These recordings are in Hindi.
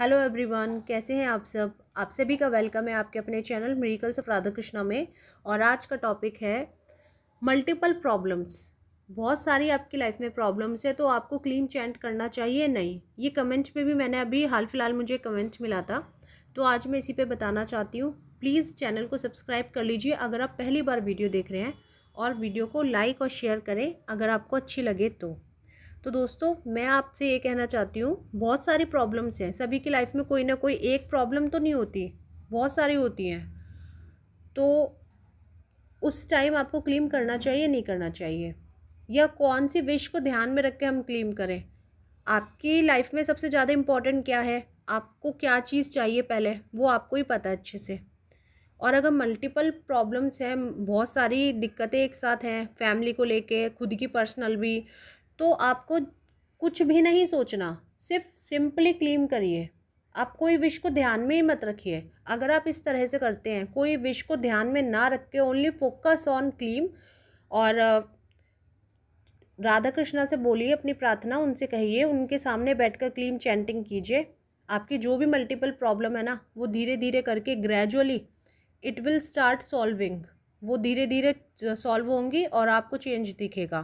हेलो एवरीवन कैसे हैं आप सब आप सभी का वेलकम है आपके अपने channel miracles of Radha Krishna में और आज का टॉपिक है मल्टीपल प्रॉब्लम्स बहुत सारी आपकी लाइफ में प्रॉब्लम्स है तो आपको क्लीन चैंट करना चाहिए नहीं ये कमेंट पे भी मैंने अभी हाल फिलहाल मुझे कमेंट मिला था तो आज मैं इसी पर बताना चाहती हूँ प्लीज़ चैनल को सब्सक्राइब कर लीजिए अगर आप पहली बार वीडियो देख रहे हैं और वीडियो को लाइक और शेयर करें अगर आपको अच्छी लगे तो तो दोस्तों मैं आपसे ये कहना चाहती हूँ बहुत सारी प्रॉब्लम्स हैं सभी की लाइफ में कोई ना कोई एक प्रॉब्लम तो नहीं होती बहुत सारी होती हैं तो उस टाइम आपको क्लीम करना चाहिए नहीं करना चाहिए या कौन सी विश को ध्यान में रख के हम क्लीम करें आपकी लाइफ में सबसे ज़्यादा इम्पॉर्टेंट क्या है आपको क्या चीज़ चाहिए पहले वो आपको ही पता है अच्छे से और अगर मल्टीपल प्रॉब्लम्स हैं बहुत सारी दिक्कतें एक साथ हैं फैमिली को लेके खुद की पर्सनल भी तो आपको कुछ भी नहीं सोचना सिर्फ सिंपली क्लीम करिए आप कोई विश को ध्यान में ही मत रखिए अगर आप इस तरह से करते हैं कोई विश को ध्यान में ना रख के ओनली फोकस ऑन क्लीम और राधा कृष्णा से बोलिए अपनी प्रार्थना उनसे कहिए उनके सामने बैठकर क्लीम चैंटिंग कीजिए आपकी जो भी मल्टीपल प्रॉब्लम है ना वो धीरे धीरे करके gradually it will start solving वो धीरे धीरे सॉल्व होंगी और आपको चेंज दिखेगा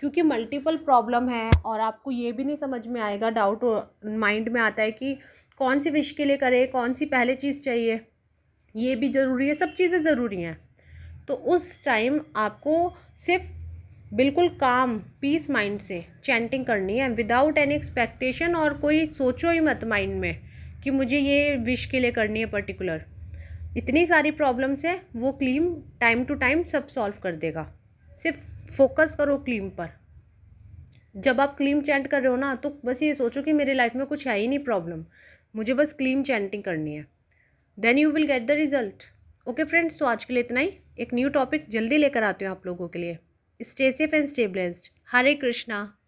क्योंकि मल्टीपल प्रॉब्लम है और आपको ये भी नहीं समझ में आएगा डाउट माइंड में आता है कि कौन सी विश के लिए करें कौन सी पहले चीज़ चाहिए ये भी ज़रूरी है सब चीज़ें ज़रूरी हैं तो उस टाइम आपको सिर्फ बिल्कुल काम पीस माइंड से चैंटिंग करनी है विदाउट एनी एक्सपेक्टेशन और कोई सोचो ही मत माइंड में कि मुझे ये विश के लिए करनी है पर्टिकुलर इतनी सारी प्रॉब्लम्स है वो क्लीम टाइम टू टाइम सब सॉल्व कर देगा सिर्फ फोकस करो क्लीम पर जब आप क्लीम चैंट कर रहे हो ना तो बस ये सोचो कि मेरे लाइफ में कुछ है ही नहीं प्रॉब्लम मुझे बस क्लीम चैंटिंग करनी है then you will get the result okay friends तो आज के लिए इतना ही एक न्यू टॉपिक जल्दी लेकर आते हो आप लोगों के लिए stay safe and stabilize Hare Krishna